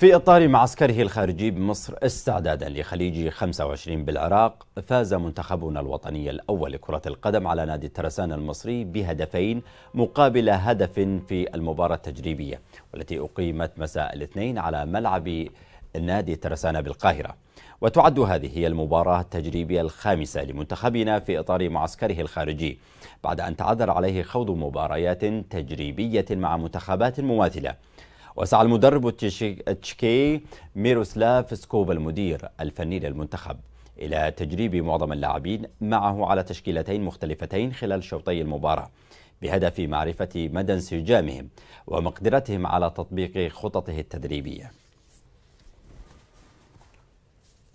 في إطار معسكره الخارجي بمصر استعدادا لخليج 25 بالعراق فاز منتخبنا الوطني الأول لكرة القدم على نادي الترسانة المصري بهدفين مقابل هدف في المباراة التجريبية والتي أقيمت مساء الاثنين على ملعب نادي الترسانة بالقاهرة وتعد هذه هي المباراة التجريبية الخامسة لمنتخبنا في إطار معسكره الخارجي بعد أن تعذر عليه خوض مباريات تجريبية مع منتخبات مماثلة وسعى المدرب التشيكي ميروسلاف سكوب المدير الفني للمنتخب إلى تجريب معظم اللاعبين معه على تشكيلتين مختلفتين خلال شوطي المباراة بهدف معرفة مدى انسجامهم ومقدرتهم على تطبيق خططه التدريبية